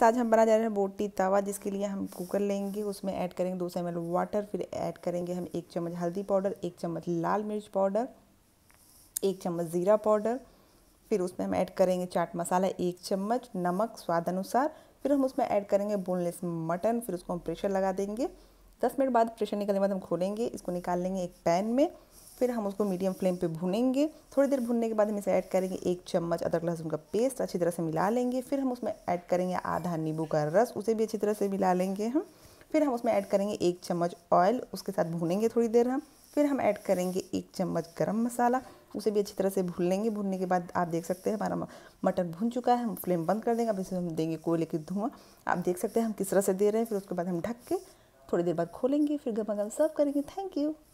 तो आज हम बना जा रहे हैं बोटी तवा जिसके लिए हम कुकर लेंगे उसमें ऐड करेंगे दो सौ एम वाटर फिर ऐड करेंगे हम एक चम्मच हल्दी पाउडर एक चम्मच लाल मिर्च पाउडर एक चम्मच ज़ीरा पाउडर फिर उसमें हम ऐड करेंगे चाट मसाला एक चम्मच नमक स्वाद अनुसार फिर हम उसमें ऐड करेंगे बोनलेस मटन फिर उसको हम प्रेशर लगा देंगे दस मिनट बाद प्रेशर निकालने के बाद हम खोलेंगे इसको निकाल लेंगे एक पैन में फिर हम उसको मीडियम फ्लेम पे भूनेंगे थोड़ी देर भुनने के बाद हम इसे ऐड करेंगे एक चम्मच अदरक लहसुन का पेस्ट अच्छी तरह से मिला लेंगे फिर हम उसमें ऐड करेंगे आधा नींबू का रस उसे भी अच्छी तरह से मिला लेंगे हम फिर हम उसमें ऐड करेंगे एक चम्मच ऑयल उसके साथ भूनेंगे थोड़ी देर हम फिर हम ऐड करेंगे एक चम्मच गरम मसाला उसे भी अच्छी तरह से भून लेंगे भूनने के बाद आप देख सकते हैं हमारा मटन भून चुका है हम फ्लेम बंद कर देंगे अब इसे हम देंगे कोयले की धुआं आप देख सकते हैं हम किस तरह से दे रहे हैं फिर उसके बाद हम ढक के थोड़ी देर बाद खोलेंगे फिर गर्मा गर्म सर्व करेंगे थैंक यू